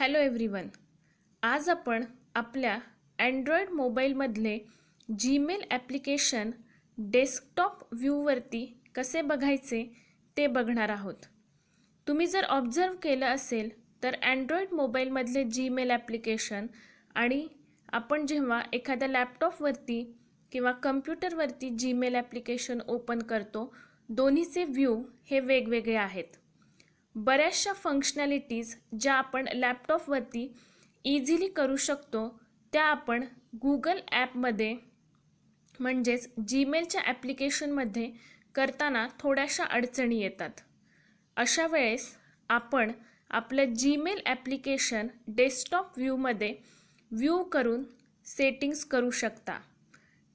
hello everyone आज आपण आपल्या अँड्रॉइड मोबाईलमधले जीमेल ॲप्लिकेशन डेस्कटॉप व्ह्यूवरती कसे बघायचे ते बघणार आहोत तुम्ही जर ऑब्झर्व केलं असेल तर अँड्रॉइड मोबाईलमधले जीमेल ॲप्लिकेशन आणि आपण जेव्हा एखाद्या लॅपटॉपवरती किंवा कम्प्युटरवरती जीमेल ॲप्लिकेशन ओपन करतो दोन्हीचे व्ह्यू हे वेगवेगळे आहेत बऱ्याचशा फंक्शनॅलिटीज ज्या आपण लॅपटॉपवरती इझिली करू शकतो त्या आपण गुगल ॲपमध्ये म्हणजेच जीमेलच्या ॲप्लिकेशनमध्ये करताना थोड्याशा अडचणी येतात अशा वेळेस आपण आपलं जीमेल ॲप्लिकेशन डेस्कटॉप व्ह्यूमध्ये व्ह्यू करून सेटिंग्स करू शकता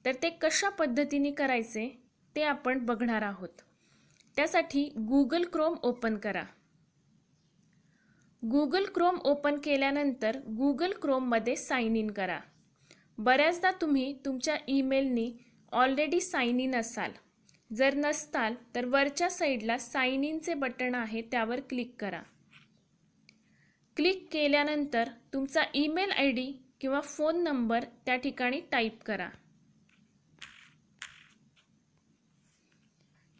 तर ते कशा पद्धतीने करायचे ते आपण बघणार आहोत त्यासाठी गुगल क्रोम ओपन करा गुगल क्रोम ओपन केल्यानंतर गुगल क्रोममध्ये साइन इन करा बऱ्याचदा तुम्ही तुमच्या ईमेलनी ऑलरेडी साइन इन असाल जर नसताल तर वरच्या साईडला साईन इनचे बटन आहे त्यावर क्लिक करा क्लिक केल्यानंतर तुमचा ईमेल आय डी किंवा फोन नंबर त्या ठिकाणी टाईप करा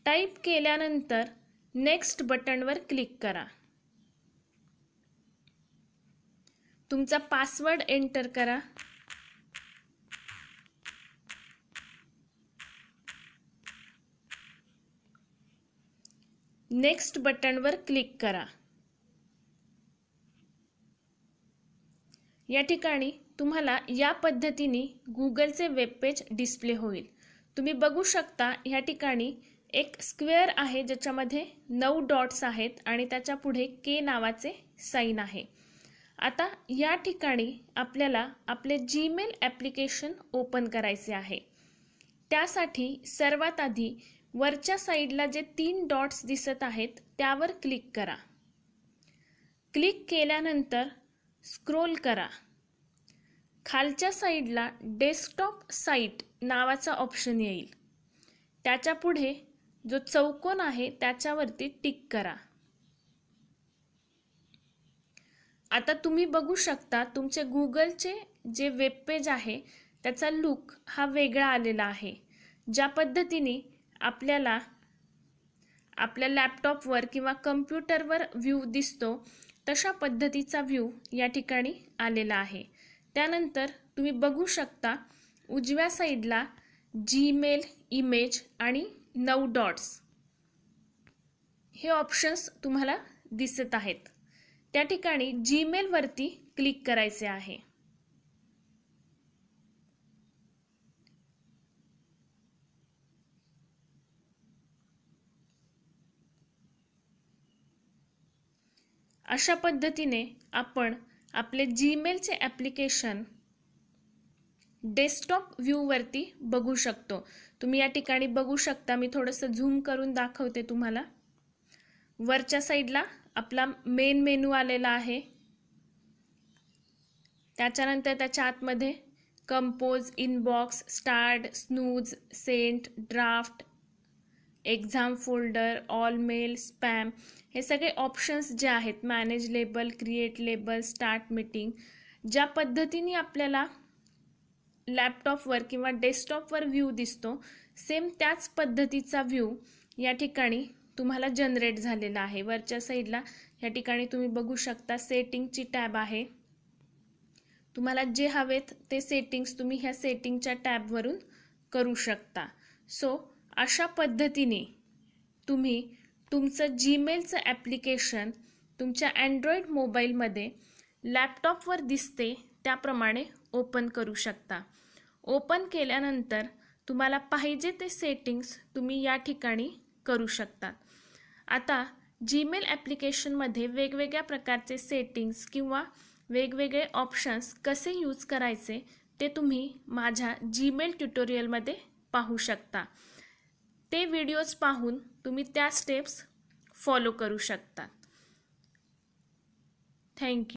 टाईप केल्यानंतर नेक्स्ट बटणवर क्लिक करा तुमचा पासवर्ड एंटर करा नेक्स्ट बटनवर क्लिक करा या ठिकाणी तुम्हाला या पद्धतीने गुगलचे वेबपेज डिस्प्ले होईल तुम्ही बघू शकता या ठिकाणी एक स्क्वेअर आहे ज्याच्यामध्ये नऊ डॉट्स आहेत आणि त्याच्या पुढे के नावाचे साईन आहे आता या ठिकाणी आपल्याला आपले जीमेल ॲप्लिकेशन ओपन करायचे आहे त्यासाठी सर्वात आधी वरच्या साईडला जे तीन डॉट्स दिसत आहेत त्यावर क्लिक करा क्लिक केल्यानंतर स्क्रोल करा खालच्या साईडला डेस्कटॉप साईट नावाचा ऑप्शन येईल त्याच्यापुढे जो चौकोन आहे त्याच्यावरती टिक करा आता तुम्ही बघू शकता तुमचे गुगलचे जे वेबपेज आहे त्याचा लुक हा वेगळा आलेला आहे ज्या पद्धतीने आपल्याला आपल्या लॅपटॉपवर किंवा कम्प्युटरवर व्ह्यू दिसतो तशा पद्धतीचा व्ह्यू या ठिकाणी आलेला आहे त्यानंतर तुम्ही बघू शकता उजव्या साईडला जीमेल इमेज आणि नऊ डॉट्स हे ऑप्शन्स तुम्हाला दिसत आहेत त्या ठिकाणी जीमेल वरती क्लिक करायचे आहे अशा पद्धतीने आपण आपले जीमेलचे ॲप्लिकेशन डेस्कटॉप व्ह्यूवरती बघू शकतो तुम्ही या ठिकाणी बघू शकता मी थोडंसं झूम करून दाखवते तुम्हाला वरच्या साईडला आपला मेन मेनू आलेला आहे त्याच्यानंतर त्याच्या आतमध्ये compose inbox start snooze sent draft exam folder all mail spam हे सगळे ऑप्शन्स जे आहेत manage label create label start meeting ज्या पद्धतीने आपल्याला लॅपटॉपवर किंवा डेस्कटॉपवर व्ह्यू दिसतो सेम त्याच पद्धतीचा व्ह्यू या ठिकाणी तुम्हाला जनरेट झालेला आहे वरच्या साईडला या ठिकाणी तुम्ही बघू शकता सेटिंगची टॅब आहे तुम्हाला जे हवेत ते सेटिंग्स तुम्ही ह्या सेटिंगच्या टॅबवरून करू शकता सो अशा पद्धतीने तुम्ही तुमचं जीमेलचं ॲप्लिकेशन तुमच्या अँड्रॉइड मोबाईलमध्ये लॅपटॉपवर दिसते त्याप्रमाणे ओपन करू शकता ओपन केल्यानंतर तुम्हाला पाहिजे ते सेटिंग्स तुम्ही या ठिकाणी करू शकतात आता जीमेल ॲप्लिकेशनमध्ये वेगवेगळ्या प्रकारचे सेटिंग्स किंवा वेगवेगळे ऑप्शन्स कसे यूज करायचे ते तुम्ही माझ्या जीमेल ट्युटोरियलमध्ये पाहू शकता ते व्हिडिओज पाहून तुम्ही त्या स्टेप्स फॉलो करू शकता थँक्यू